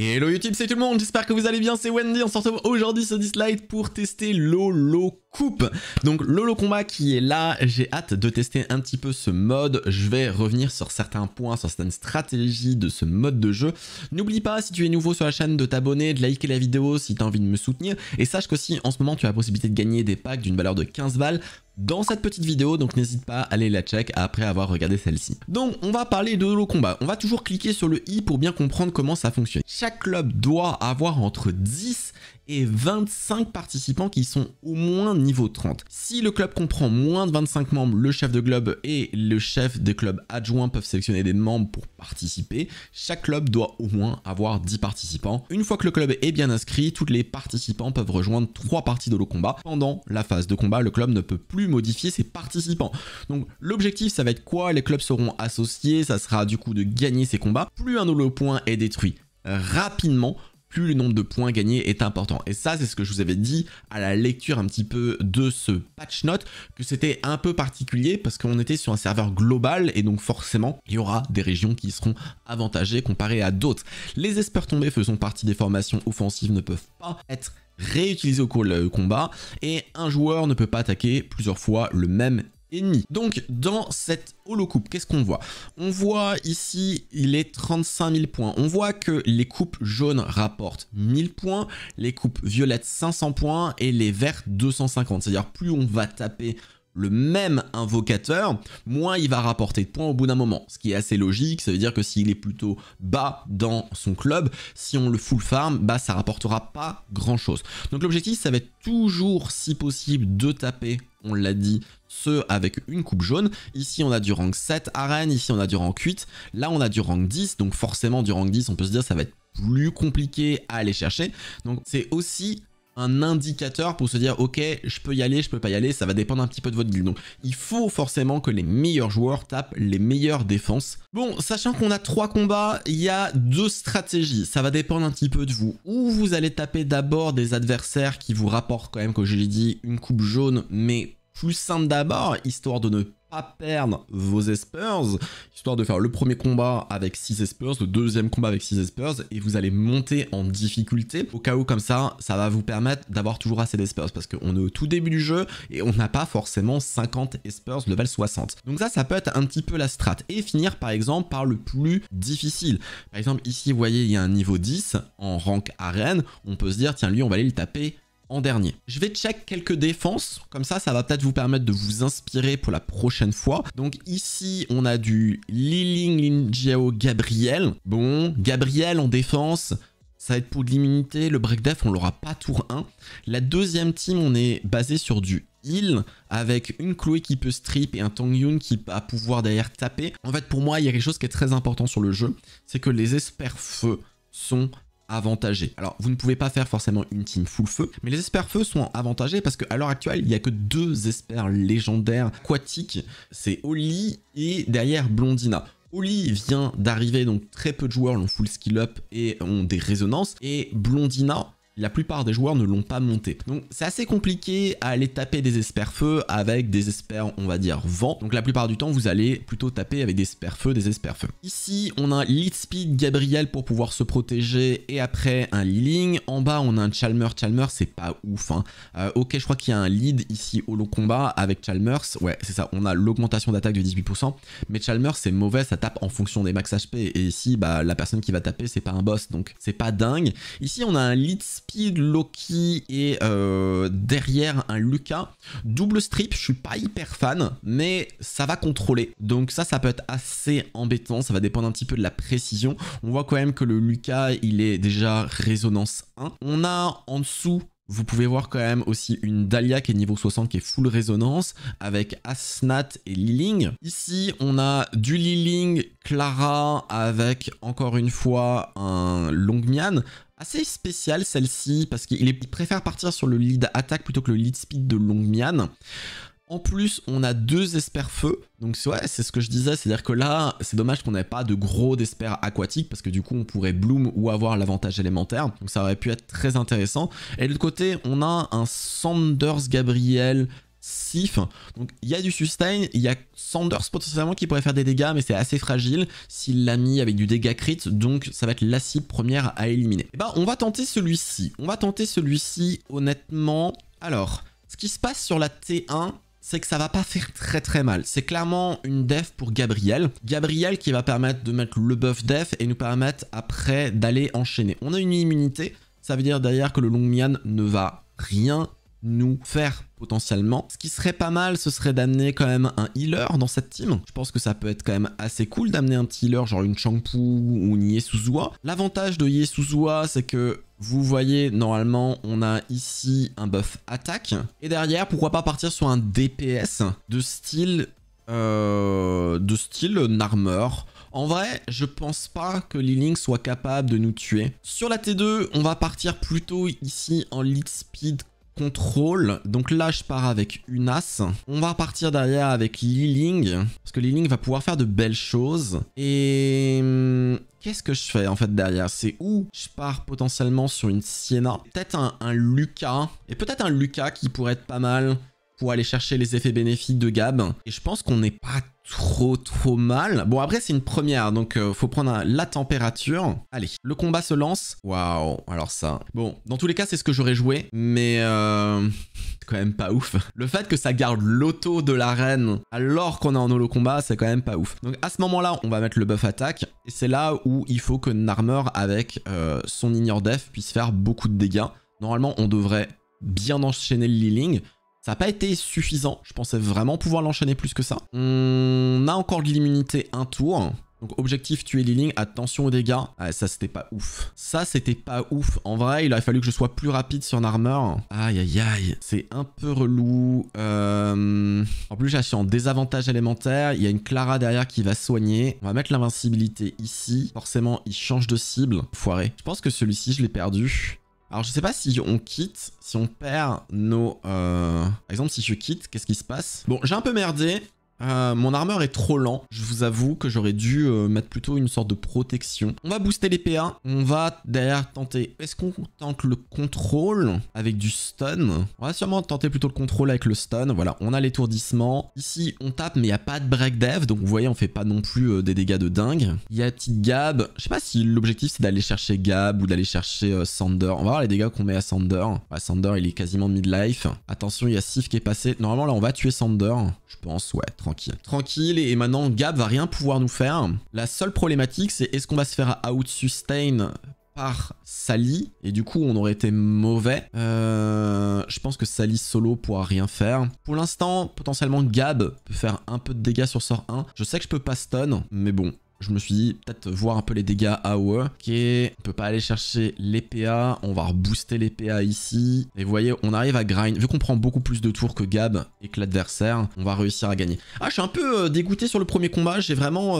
hello YouTube, c'est tout le monde, j'espère que vous allez bien, c'est Wendy, on se retrouve aujourd'hui sur Dislike pour tester Lolo Coupe. Donc Lolo Combat qui est là, j'ai hâte de tester un petit peu ce mode, je vais revenir sur certains points, sur certaines stratégies de ce mode de jeu. N'oublie pas, si tu es nouveau sur la chaîne, de t'abonner, de liker la vidéo si tu as envie de me soutenir, et sache qu'aussi en ce moment tu as la possibilité de gagner des packs d'une valeur de 15 balles dans cette petite vidéo, donc n'hésite pas à aller la check après avoir regardé celle-ci. Donc on va parler de l'eau combat. On va toujours cliquer sur le i pour bien comprendre comment ça fonctionne. Chaque club doit avoir entre 10 et 25 participants qui sont au moins niveau 30. Si le club comprend moins de 25 membres, le chef de club et le chef de club adjoint peuvent sélectionner des membres pour participer. Chaque club doit au moins avoir 10 participants. Une fois que le club est bien inscrit, tous les participants peuvent rejoindre 3 parties de l'eau combat. Pendant la phase de combat, le club ne peut plus modifier ses participants. Donc l'objectif ça va être quoi Les clubs seront associés, ça sera du coup de gagner ces combats. Plus un holo point est détruit rapidement, plus le nombre de points gagnés est important. Et ça, c'est ce que je vous avais dit à la lecture un petit peu de ce patch note, que c'était un peu particulier parce qu'on était sur un serveur global et donc forcément, il y aura des régions qui seront avantagées comparées à d'autres. Les espères tombés faisant partie des formations offensives ne peuvent pas être réutilisé au cours du combat, et un joueur ne peut pas attaquer plusieurs fois le même ennemi. Donc dans cette holocoupe, qu'est-ce qu'on voit On voit ici, il est 35 000 points. On voit que les coupes jaunes rapportent 1000 points, les coupes violettes 500 points et les vertes 250. C'est-à-dire plus on va taper le même invocateur, moins il va rapporter de points au bout d'un moment. Ce qui est assez logique, ça veut dire que s'il est plutôt bas dans son club, si on le full farm, bah ça rapportera pas grand chose. Donc l'objectif, ça va être toujours, si possible, de taper, on l'a dit, ceux avec une coupe jaune. Ici, on a du rank 7 arène, ici on a du rank 8, là on a du rank 10, donc forcément du rank 10, on peut se dire ça va être plus compliqué à aller chercher. Donc c'est aussi un indicateur pour se dire ok je peux y aller, je peux pas y aller, ça va dépendre un petit peu de votre guild. Donc il faut forcément que les meilleurs joueurs tapent les meilleures défenses. Bon, sachant qu'on a trois combats, il y a deux stratégies, ça va dépendre un petit peu de vous. Ou vous allez taper d'abord des adversaires qui vous rapportent quand même, comme je l'ai dit, une coupe jaune, mais plus simple d'abord, histoire de ne perdre vos espers, histoire de faire le premier combat avec 6 espers, le deuxième combat avec 6 espers, et vous allez monter en difficulté. Au cas où comme ça, ça va vous permettre d'avoir toujours assez d'espers, parce qu'on est au tout début du jeu, et on n'a pas forcément 50 espers level 60. Donc ça, ça peut être un petit peu la strat. Et finir par exemple par le plus difficile. Par exemple, ici, vous voyez, il y a un niveau 10 en rank arène, on peut se dire, tiens, lui, on va aller le taper en dernier. Je vais check quelques défenses, comme ça, ça va peut-être vous permettre de vous inspirer pour la prochaine fois. Donc ici, on a du Liling Jiao Gabriel. Bon, Gabriel en défense, ça va être pour de l'immunité. Le break def, on l'aura pas tour 1. La deuxième team, on est basé sur du heal avec une Chloé qui peut strip et un Tang Yun qui va pouvoir derrière taper. En fait, pour moi, il y a quelque chose qui est très important sur le jeu, c'est que les espères feu sont avantagés. Alors, vous ne pouvez pas faire forcément une team full feu, mais les espères feu sont avantagés parce qu'à l'heure actuelle, il n'y a que deux espères légendaires aquatiques. C'est Oli et derrière Blondina. Oli vient d'arriver, donc très peu de joueurs l'ont full skill up et ont des résonances. Et Blondina la plupart des joueurs ne l'ont pas monté. Donc c'est assez compliqué à aller taper des esperfeux avec des espères, on va dire, vent. Donc la plupart du temps, vous allez plutôt taper avec des esperfeux, des esperfeux. Ici, on a Lead Speed Gabriel pour pouvoir se protéger et après un Liling. En bas, on a un Chalmer. Chalmer, c'est pas ouf. Hein. Euh, ok, je crois qu'il y a un lead ici au long combat avec Chalmers. Ouais, c'est ça, on a l'augmentation d'attaque de 18%. Mais Chalmers, c'est mauvais, ça tape en fonction des max HP. Et ici, bah, la personne qui va taper, c'est pas un boss, donc c'est pas dingue. Ici, on a un Lead Speed Speed, Loki et euh, derrière un Lucas. Double strip, je suis pas hyper fan, mais ça va contrôler. Donc ça, ça peut être assez embêtant, ça va dépendre un petit peu de la précision. On voit quand même que le Lucas, il est déjà résonance 1. On a en dessous vous pouvez voir quand même aussi une Dahlia qui est niveau 60 qui est full résonance avec Asnat et Liling. Ici, on a du Liling Clara avec encore une fois un Longmian. Assez spécial celle-ci parce qu'il préfère partir sur le lead attaque plutôt que le lead speed de Longmian. En plus, on a deux espères feu. Donc ouais, c'est ce que je disais, c'est-à-dire que là, c'est dommage qu'on n'ait pas de gros espères aquatiques parce que du coup, on pourrait bloom ou avoir l'avantage élémentaire. Donc ça aurait pu être très intéressant. Et de l'autre côté, on a un Sanders Gabriel Sif. Donc il y a du sustain, il y a Sanders potentiellement qui pourrait faire des dégâts, mais c'est assez fragile s'il l'a mis avec du dégâts crit, donc ça va être la cible première à éliminer. Et eh bah ben, on va tenter celui-ci. On va tenter celui-ci honnêtement. Alors, ce qui se passe sur la T1, c'est que ça va pas faire très très mal. C'est clairement une def pour Gabriel. Gabriel qui va permettre de mettre le buff def et nous permettre après d'aller enchaîner. On a une immunité, ça veut dire d'ailleurs que le long Mian ne va rien nous faire potentiellement. Ce qui serait pas mal, ce serait d'amener quand même un healer dans cette team. Je pense que ça peut être quand même assez cool d'amener un petit healer, genre une Changpu ou une Yesuzua. L'avantage de Yesuzua, c'est que vous voyez, normalement, on a ici un buff attaque. Et derrière, pourquoi pas partir sur un DPS de style... Euh, de style Narmer. En vrai, je pense pas que Liling soit capable de nous tuer. Sur la T2, on va partir plutôt ici en lead speed contrôle. Donc là, je pars avec une as. On va repartir derrière avec Liling. Parce que Liling va pouvoir faire de belles choses. Et... Hum, qu'est-ce que je fais en fait derrière C'est où je pars potentiellement sur une Siena, Peut-être un, un Lucas. Et peut-être un Lucas qui pourrait être pas mal pour aller chercher les effets bénéfiques de Gab. Et je pense qu'on n'est pas trop trop mal. Bon après c'est une première donc euh, faut prendre la température. Allez, le combat se lance. Waouh, alors ça. Bon, dans tous les cas c'est ce que j'aurais joué mais euh, quand même pas ouf. Le fait que ça garde l'auto de la reine alors qu'on est en holo combat c'est quand même pas ouf. Donc à ce moment là on va mettre le buff attaque et c'est là où il faut que Narmer avec euh, son ignore def puisse faire beaucoup de dégâts. Normalement on devrait bien enchaîner le Liling. Ça n'a pas été suffisant. Je pensais vraiment pouvoir l'enchaîner plus que ça. On a encore de l'immunité un tour. Donc objectif, tuer Liling, attention aux dégâts. Ah, ça c'était pas ouf. Ça c'était pas ouf. En vrai, il aurait fallu que je sois plus rapide sur Narmer. Aïe aïe aïe. C'est un peu relou. Euh, en plus, je suis en désavantage élémentaire. Il y a une Clara derrière qui va soigner. On va mettre l'invincibilité ici. Forcément, il change de cible. Foiré. Je pense que celui-ci, je l'ai perdu. Alors je sais pas si on quitte, si on perd nos... Euh, par exemple si je quitte, qu'est-ce qui se passe Bon j'ai un peu merdé, euh, mon armure est trop lent. Je vous avoue que j'aurais dû euh, mettre plutôt une sorte de protection. On va booster les PA. On va derrière tenter. Est-ce qu'on tente le contrôle avec du stun On va sûrement tenter plutôt le contrôle avec le stun. Voilà, on a l'étourdissement. Ici, on tape, mais il n'y a pas de break dev. Donc vous voyez, on fait pas non plus euh, des dégâts de dingue. Il y a petite Gab. Je sais pas si l'objectif c'est d'aller chercher Gab ou d'aller chercher Sander. On va voir les dégâts qu'on met à Sander. Bah, Sander, il est quasiment midlife. Attention, il y a Sif qui est passé. Normalement, là, on va tuer Sander. Je peux en souhaiter Tranquille. Tranquille. Et maintenant, Gab va rien pouvoir nous faire. La seule problématique, c'est est-ce qu'on va se faire out-sustain par Sally et du coup on aurait été mauvais. Euh, je pense que Sally solo pourra rien faire. Pour l'instant, potentiellement Gab peut faire un peu de dégâts sur sort 1. Je sais que je peux pas stun, mais bon, je me suis dit peut-être voir un peu les dégâts AOE. Ok, on peut pas aller chercher les on va rebooster les ici. Et vous voyez, on arrive à grind. Vu qu'on prend beaucoup plus de tours que Gab et que l'adversaire, on va réussir à gagner. Ah, je suis un peu euh, dégoûté sur le premier combat, euh, j'ai vraiment,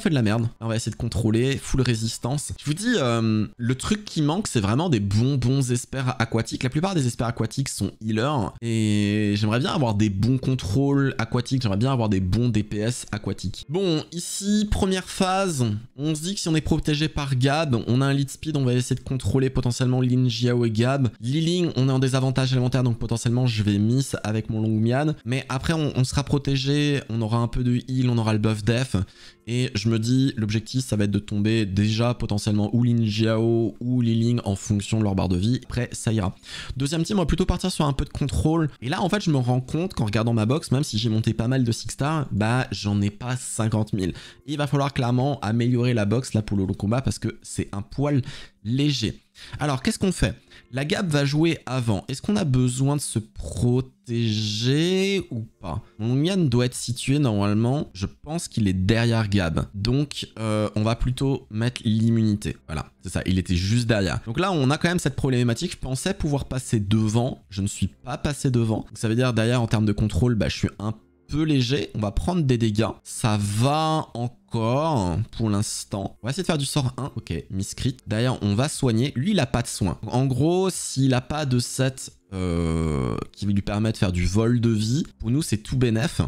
fait de la merde. On va essayer de contrôler, full résistance. Je vous dis, euh, le truc qui manque, c'est vraiment des bons, bons espères aquatiques. La plupart des espères aquatiques sont healers et j'aimerais bien avoir des bons contrôles aquatiques, j'aimerais bien avoir des bons DPS aquatiques. Bon, ici, première phase, on se dit que si on est protégé par Gab, on a un lead speed, on va essayer de contrôler potentiellement Lin, Jiao et Gab. Ling, on est en désavantage élémentaire donc potentiellement je vais miss avec mon long Longmian. Mais après, on, sera protégé, on aura un peu de heal, on aura le buff def. Et je me dis, l'objectif, ça va être de tomber déjà potentiellement ou Lin Jiao ou Ling en fonction de leur barre de vie. Après, ça ira. Deuxième team, on va plutôt partir sur un peu de contrôle. Et là, en fait, je me rends compte qu'en regardant ma box, même si j'ai monté pas mal de six stars, bah, j'en ai pas 50 000. il va falloir clairement améliorer la box là pour le combat parce que c'est un poil léger. Alors qu'est-ce qu'on fait La gab va jouer avant. Est-ce qu'on a besoin de se protéger ou pas Mon Yann doit être situé normalement, je pense qu'il est derrière Gab. Donc euh, on va plutôt mettre l'immunité. Voilà, c'est ça, il était juste derrière. Donc là on a quand même cette problématique, je pensais pouvoir passer devant, je ne suis pas passé devant. ça veut dire derrière en termes de contrôle, bah, je suis un léger. On va prendre des dégâts. Ça va encore pour l'instant. On va essayer de faire du sort 1. Ok, miscrit. D'ailleurs, on va soigner. Lui, il a pas de soin. En gros, s'il a pas de set euh, qui lui permet de faire du vol de vie, pour nous, c'est tout bénef.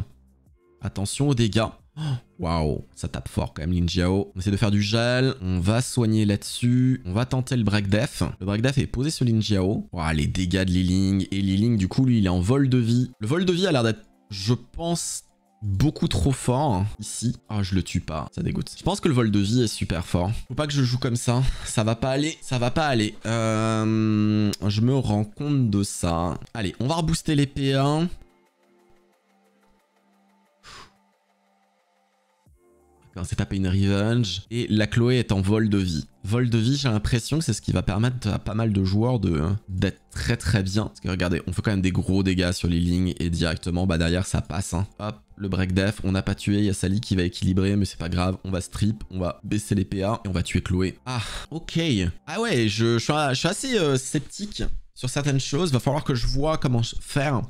Attention aux dégâts. Waouh, ça tape fort quand même l'injiao On essaie de faire du gel, on va soigner là-dessus, on va tenter le break death Le break death est posé sur l'injiao waouh les dégâts de Liling, et Liling du coup lui il est en vol de vie. Le vol de vie a l'air d'être je pense, beaucoup trop fort hein. ici. Ah, oh, je le tue pas, ça dégoûte. Je pense que le vol de vie est super fort. Faut pas que je joue comme ça, ça va pas aller, ça va pas aller. Euh, je me rends compte de ça. Allez, on va rebooster les P1. On c'est tapé une revenge. Et la Chloé est en vol de vie. Vol de vie, j'ai l'impression que c'est ce qui va permettre à pas mal de joueurs d'être très très bien. Parce que regardez, on fait quand même des gros dégâts sur les lignes et directement, bah derrière ça passe. Hein. Hop, le break def, on n'a pas tué, il y a Sally qui va équilibrer, mais c'est pas grave, on va strip, on va baisser les PA et on va tuer Chloé. Ah, ok. Ah ouais, je, suis, assez euh, sceptique sur certaines choses, va falloir que je vois comment faire.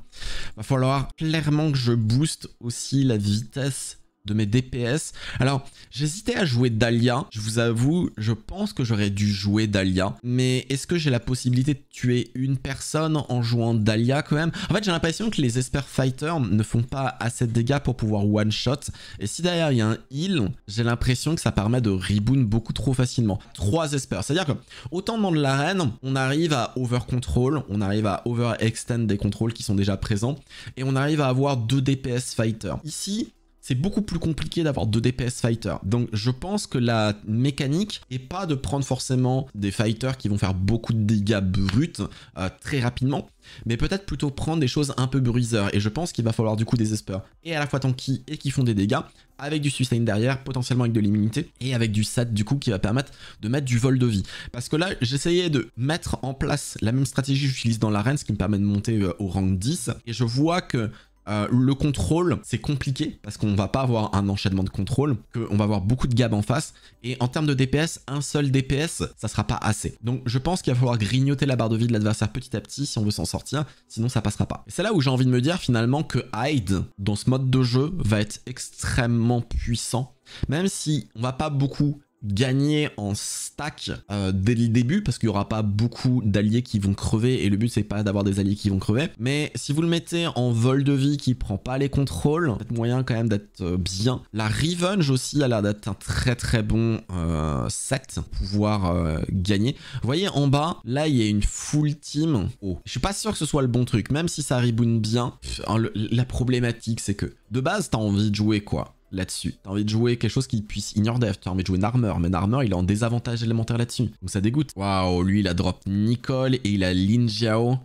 Va falloir clairement que je booste aussi la vitesse de mes DPS. Alors, j'hésitais à jouer Dahlia. Je vous avoue, je pense que j'aurais dû jouer Dahlia. Mais est-ce que j'ai la possibilité de tuer une personne en jouant Dahlia quand même En fait, j'ai l'impression que les Esper Fighters ne font pas assez de dégâts pour pouvoir one-shot. Et si derrière il y a un heal, j'ai l'impression que ça permet de reboon beaucoup trop facilement. Trois Esper. C'est-à-dire que, autant dans de l'arène, on arrive à over-control, on arrive à over-extend des contrôles qui sont déjà présents, et on arrive à avoir deux DPS Fighters. Ici, c'est beaucoup plus compliqué d'avoir deux DPS fighters. Donc je pense que la mécanique est pas de prendre forcément des fighters qui vont faire beaucoup de dégâts bruts euh, très rapidement, mais peut-être plutôt prendre des choses un peu bruiseurs. Et je pense qu'il va falloir du coup des espers et à la fois tanky et qui font des dégâts, avec du sustain derrière, potentiellement avec de l'immunité, et avec du sat du coup qui va permettre de mettre du vol de vie. Parce que là, j'essayais de mettre en place la même stratégie que j'utilise dans l'arène, ce qui me permet de monter euh, au rang 10, et je vois que euh, le contrôle, c'est compliqué parce qu'on va pas avoir un enchaînement de contrôle, qu'on va avoir beaucoup de gab en face. Et en termes de DPS, un seul DPS, ça sera pas assez. Donc je pense qu'il va falloir grignoter la barre de vie de l'adversaire petit à petit si on veut s'en sortir, sinon ça passera pas. C'est là où j'ai envie de me dire finalement que Hyde, dans ce mode de jeu, va être extrêmement puissant. Même si on va pas beaucoup gagner en stack euh, dès le début parce qu'il n'y aura pas beaucoup d'alliés qui vont crever et le but c'est pas d'avoir des alliés qui vont crever mais si vous le mettez en vol de vie qui prend pas les contrôles peut moyen quand même d'être euh, bien la revenge aussi a l'air d'être un très très bon euh, set pour pouvoir gagner vous voyez en bas là il y a une full team oh. je suis pas sûr que ce soit le bon truc même si ça rebound bien hein, la problématique c'est que de base t'as envie de jouer quoi là-dessus. T'as envie de jouer quelque chose qui puisse ignorer, dev, t'as envie de jouer Narmer, mais Narmer il est en désavantage élémentaire là-dessus. Donc ça dégoûte. Waouh, lui il a drop Nicole et il a Lin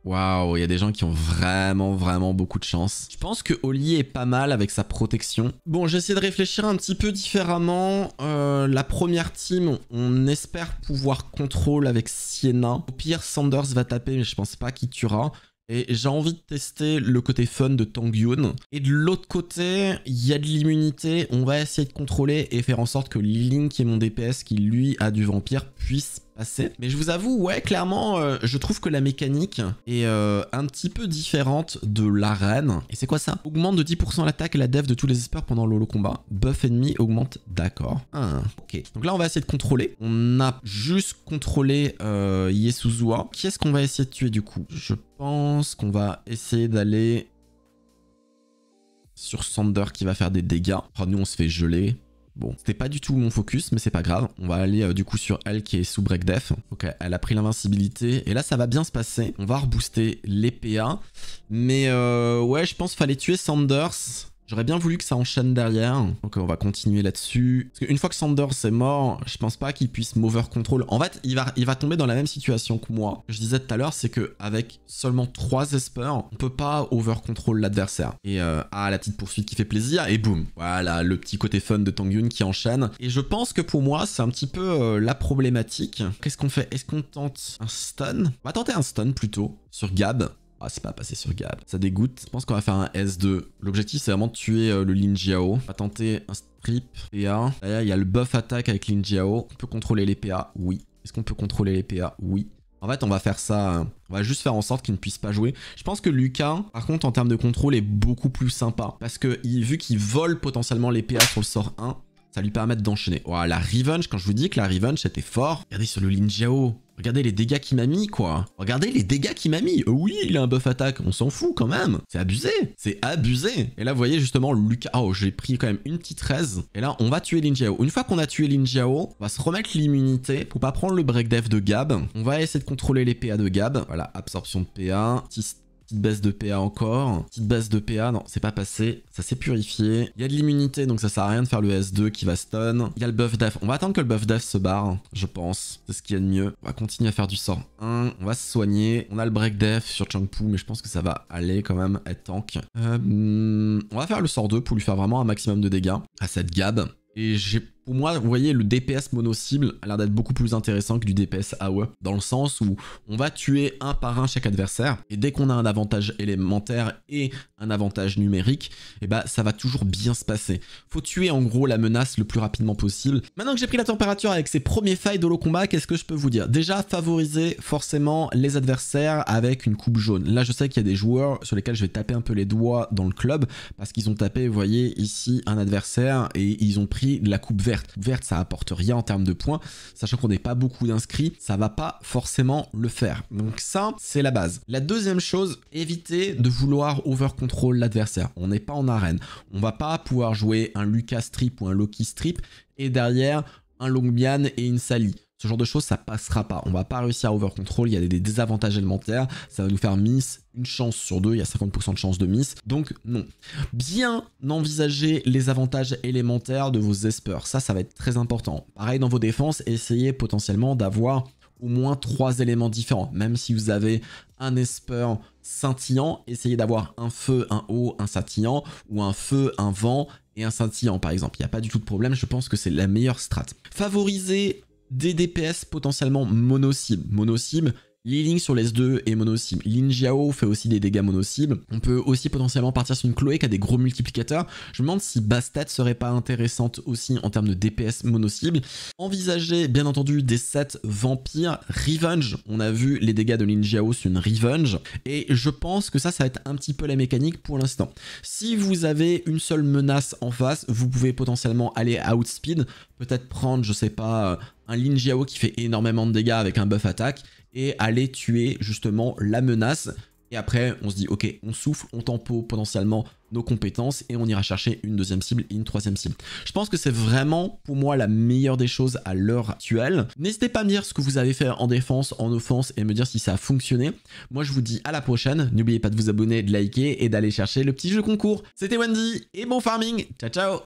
Waouh, il y a des gens qui ont vraiment vraiment beaucoup de chance. Je pense que Oli est pas mal avec sa protection. Bon, j'essaie de réfléchir un petit peu différemment. Euh, la première team, on espère pouvoir contrôle avec Sienna. Au pire, Sanders va taper, mais je pense pas qu'il tuera. Et j'ai envie de tester le côté fun de Tang Et de l'autre côté, il y a de l'immunité. On va essayer de contrôler et faire en sorte que Link, qui est mon DPS, qui lui a du vampire, puisse mais je vous avoue, ouais, clairement, euh, je trouve que la mécanique est euh, un petit peu différente de l'arène. Et c'est quoi ça Augmente de 10% l'attaque et la def de tous les espères pendant le combat. Buff ennemi augmente, d'accord. Ah, ok. Donc là, on va essayer de contrôler. On a juste contrôlé euh, Yesuzua. Qui est-ce qu'on va essayer de tuer du coup Je pense qu'on va essayer d'aller sur Sander qui va faire des dégâts. Enfin, ah, nous, on se fait geler. Bon, c'était pas du tout mon focus, mais c'est pas grave. On va aller euh, du coup sur elle qui est sous break death. Ok, elle a pris l'invincibilité. Et là, ça va bien se passer. On va rebooster les PA. Mais euh, ouais, je pense qu'il fallait tuer Sanders. J'aurais bien voulu que ça enchaîne derrière. Donc on va continuer là-dessus. Parce qu'une fois que Sanders est mort, je pense pas qu'il puisse mover control. En fait, il va, il va tomber dans la même situation que moi. Je disais tout à l'heure, c'est que avec seulement 3 espers, on peut pas over control l'adversaire. Et euh, ah, la petite poursuite qui fait plaisir, et boum. Voilà, le petit côté fun de Tangyun qui enchaîne. Et je pense que pour moi, c'est un petit peu euh, la problématique. Qu'est-ce qu'on fait Est-ce qu'on tente un stun On va tenter un stun plutôt sur Gab. Ah, c'est pas passé sur Gab. Ça dégoûte. Je pense qu'on va faire un S2. L'objectif, c'est vraiment de tuer euh, le Lin On va tenter un strip PA. D'ailleurs, il y a le buff attaque avec Lin On peut contrôler les PA Oui. Est-ce qu'on peut contrôler les PA Oui. En fait, on va faire ça. Euh, on va juste faire en sorte qu'il ne puisse pas jouer. Je pense que Lucas, par contre, en termes de contrôle, est beaucoup plus sympa. Parce que vu qu'il vole potentiellement les PA sur le sort 1, ça lui permet d'enchaîner. Oh, la Revenge, quand je vous dis que la Revenge, c'était fort. Regardez sur le Linjao Regardez les dégâts qu'il m'a mis, quoi. Regardez les dégâts qu'il m'a mis. Euh, oui, il a un buff attaque. On s'en fout, quand même. C'est abusé. C'est abusé. Et là, vous voyez, justement, Lucas... Oh, j'ai pris quand même une petite raise Et là, on va tuer Linjao Une fois qu'on a tué Linjao on va se remettre l'immunité pour pas prendre le break def de Gab. On va essayer de contrôler les PA de Gab. Voilà, absorption de PA. Petite baisse de PA encore. Petite baisse de PA, non, c'est pas passé. Ça s'est purifié. Il y a de l'immunité, donc ça sert à rien de faire le S2 qui va stun. Il y a le buff def. On va attendre que le buff def se barre, je pense. C'est ce qu'il y a de mieux. On va continuer à faire du sort 1. On va se soigner. On a le break def sur Changpu, mais je pense que ça va aller quand même être tank. Euh, hmm, on va faire le sort 2 pour lui faire vraiment un maximum de dégâts à cette Gab. Et j'ai pour moi, vous voyez, le DPS mono-cible a l'air d'être beaucoup plus intéressant que du DPS AOE, dans le sens où on va tuer un par un chaque adversaire, et dès qu'on a un avantage élémentaire et un avantage numérique, et eh bah ben, ça va toujours bien se passer. Faut tuer en gros la menace le plus rapidement possible. Maintenant que j'ai pris la température avec ces premiers failles d'Holo Combat, qu'est-ce que je peux vous dire Déjà, favoriser forcément les adversaires avec une coupe jaune. Là, je sais qu'il y a des joueurs sur lesquels je vais taper un peu les doigts dans le club, parce qu'ils ont tapé, vous voyez, ici un adversaire, et ils ont pris la coupe verte verte. ça apporte rien en termes de points. Sachant qu'on n'est pas beaucoup d'inscrits, ça va pas forcément le faire. Donc ça, c'est la base. La deuxième chose, éviter de vouloir over-control l'adversaire. On n'est pas en arène. On va pas pouvoir jouer un Lucas Strip ou un Loki Strip et derrière un Longbian et une Sally. Ce genre de choses, ça passera pas. On va pas réussir à over-control. Il y a des désavantages élémentaires. Ça va nous faire miss une chance sur deux. Il y a 50% de chance de miss. Donc, non. Bien envisager les avantages élémentaires de vos espers. Ça, ça va être très important. Pareil dans vos défenses, essayez potentiellement d'avoir au moins trois éléments différents. Même si vous avez un esper scintillant, essayez d'avoir un feu, un eau, un scintillant, ou un feu, un vent et un scintillant par exemple. Il n'y a pas du tout de problème, je pense que c'est la meilleure strat. Favoriser des DPS potentiellement mono Monocyme. Li sur les 2 est mono-cible. Lin fait aussi des dégâts mono cible On peut aussi potentiellement partir sur une Chloé qui a des gros multiplicateurs. Je me demande si Bastet serait pas intéressante aussi en termes de DPS mono-cible. Envisager, bien entendu, des sets vampires Revenge. On a vu les dégâts de Lin sur une Revenge. Et je pense que ça, ça va être un petit peu la mécanique pour l'instant. Si vous avez une seule menace en face, vous pouvez potentiellement aller à outspeed. Peut-être prendre, je sais pas, un Lin qui fait énormément de dégâts avec un buff attaque et aller tuer justement la menace. Et après, on se dit, ok, on souffle, on tempo potentiellement nos compétences et on ira chercher une deuxième cible et une troisième cible. Je pense que c'est vraiment pour moi la meilleure des choses à l'heure actuelle. N'hésitez pas à me dire ce que vous avez fait en défense, en offense et me dire si ça a fonctionné. Moi je vous dis à la prochaine, n'oubliez pas de vous abonner, de liker et d'aller chercher le petit jeu concours. C'était Wendy et bon farming, ciao ciao